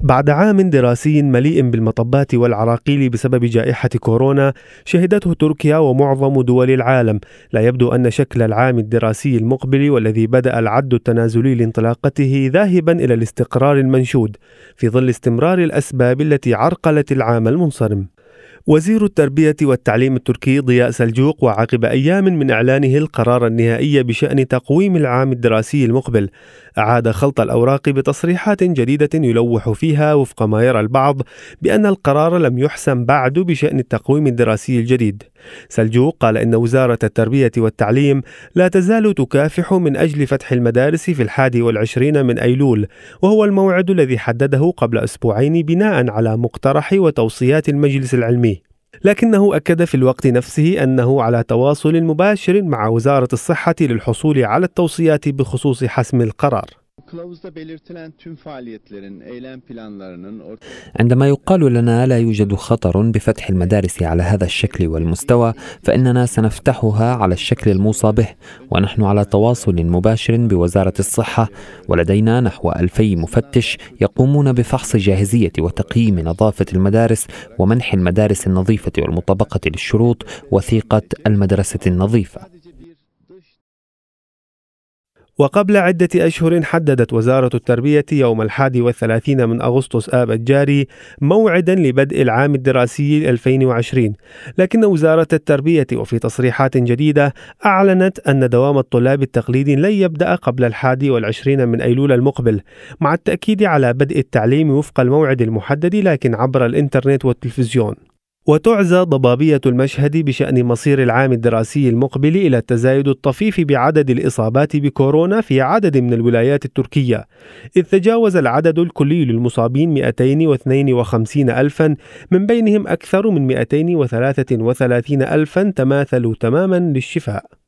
بعد عام دراسي مليء بالمطبات والعراقيل بسبب جائحة كورونا شهدته تركيا ومعظم دول العالم لا يبدو أن شكل العام الدراسي المقبل والذي بدأ العد التنازلي لانطلاقته ذاهبا إلى الاستقرار المنشود في ظل استمرار الأسباب التي عرقلت العام المنصرم وزير التربية والتعليم التركي ضياء سلجوق وعقب أيام من إعلانه القرار النهائي بشأن تقويم العام الدراسي المقبل أعاد خلط الأوراق بتصريحات جديدة يلوح فيها وفق ما يرى البعض بأن القرار لم يحسم بعد بشأن التقويم الدراسي الجديد سلجوق قال إن وزارة التربية والتعليم لا تزال تكافح من أجل فتح المدارس في الحادي والعشرين من أيلول وهو الموعد الذي حدده قبل أسبوعين بناء على مقترح وتوصيات المجلس العلمي لكنه أكد في الوقت نفسه أنه على تواصل مباشر مع وزارة الصحة للحصول على التوصيات بخصوص حسم القرار عندما يقال لنا لا يوجد خطر بفتح المدارس على هذا الشكل والمستوى فإننا سنفتحها على الشكل الموصى به ونحن على تواصل مباشر بوزارة الصحة ولدينا نحو ألفي مفتش يقومون بفحص جاهزية وتقييم نظافة المدارس ومنح المدارس النظيفة والمطابقة للشروط وثيقة المدرسة النظيفة وقبل عدة أشهر حددت وزارة التربية يوم الحادي والثلاثين من أغسطس آب الجاري موعدا لبدء العام الدراسي 2020 لكن وزارة التربية وفي تصريحات جديدة أعلنت أن دوام الطلاب التقليدي لن يبدأ قبل الحادي والعشرين من أيلول المقبل مع التأكيد على بدء التعليم وفق الموعد المحدد لكن عبر الإنترنت والتلفزيون وتعزى ضبابية المشهد بشأن مصير العام الدراسي المقبل إلى التزايد الطفيف بعدد الإصابات بكورونا في عدد من الولايات التركية إذ تجاوز العدد الكلي للمصابين 252 ألفا من بينهم أكثر من 233 ألفا تماثلوا تماما للشفاء